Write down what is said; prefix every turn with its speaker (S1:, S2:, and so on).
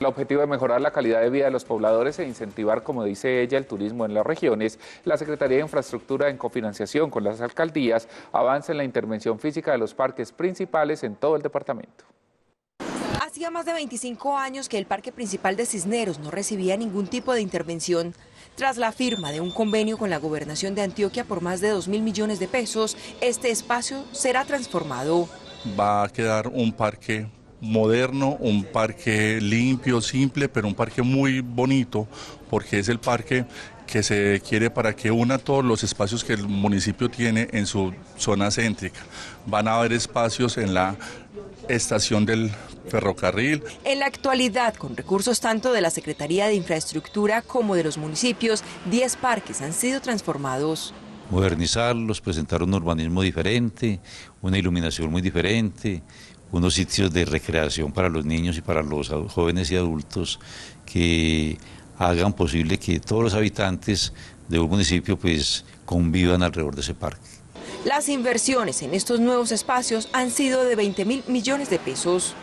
S1: El objetivo de mejorar la calidad de vida de los pobladores e incentivar, como dice ella, el turismo en las regiones, la Secretaría de Infraestructura en cofinanciación con las alcaldías avanza en la intervención física de los parques principales en todo el departamento.
S2: Hacía más de 25 años que el Parque Principal de Cisneros no recibía ningún tipo de intervención. Tras la firma de un convenio con la gobernación de Antioquia por más de 2 mil millones de pesos, este espacio será transformado.
S3: Va a quedar un parque moderno, un parque limpio, simple, pero un parque muy bonito, porque es el parque que se quiere para que una todos los espacios que el municipio tiene en su zona céntrica. Van a haber espacios en la estación del ferrocarril.
S2: En la actualidad, con recursos tanto de la Secretaría de Infraestructura como de los municipios, 10 parques han sido transformados.
S4: Modernizarlos, presentar un urbanismo diferente, una iluminación muy diferente, unos sitios de recreación para los niños y para los jóvenes y adultos que hagan posible que todos los habitantes de un municipio pues convivan alrededor de ese parque.
S2: Las inversiones en estos nuevos espacios han sido de 20 mil millones de pesos.